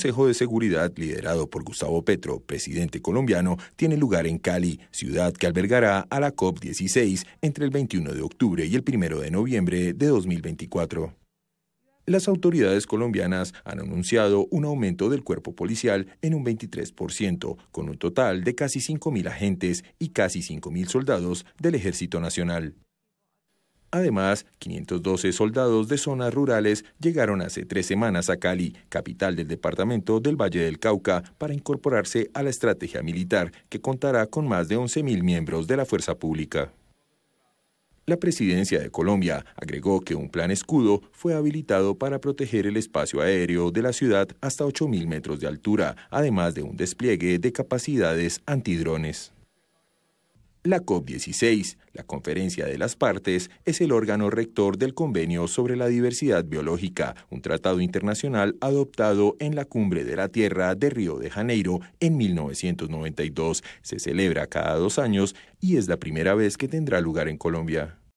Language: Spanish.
El Consejo de Seguridad, liderado por Gustavo Petro, presidente colombiano, tiene lugar en Cali, ciudad que albergará a la COP16 entre el 21 de octubre y el 1 de noviembre de 2024 las autoridades colombianas han anunciado un aumento del cuerpo policial en un 23%, con un total de casi 5.000 agentes y casi 5.000 soldados del Ejército Nacional. Además, 512 soldados de zonas rurales llegaron hace tres semanas a Cali, capital del departamento del Valle del Cauca, para incorporarse a la estrategia militar, que contará con más de 11.000 miembros de la fuerza pública. La presidencia de Colombia agregó que un plan escudo fue habilitado para proteger el espacio aéreo de la ciudad hasta 8.000 metros de altura, además de un despliegue de capacidades antidrones. La COP16, la Conferencia de las Partes, es el órgano rector del Convenio sobre la Diversidad Biológica, un tratado internacional adoptado en la Cumbre de la Tierra de Río de Janeiro en 1992. Se celebra cada dos años y es la primera vez que tendrá lugar en Colombia.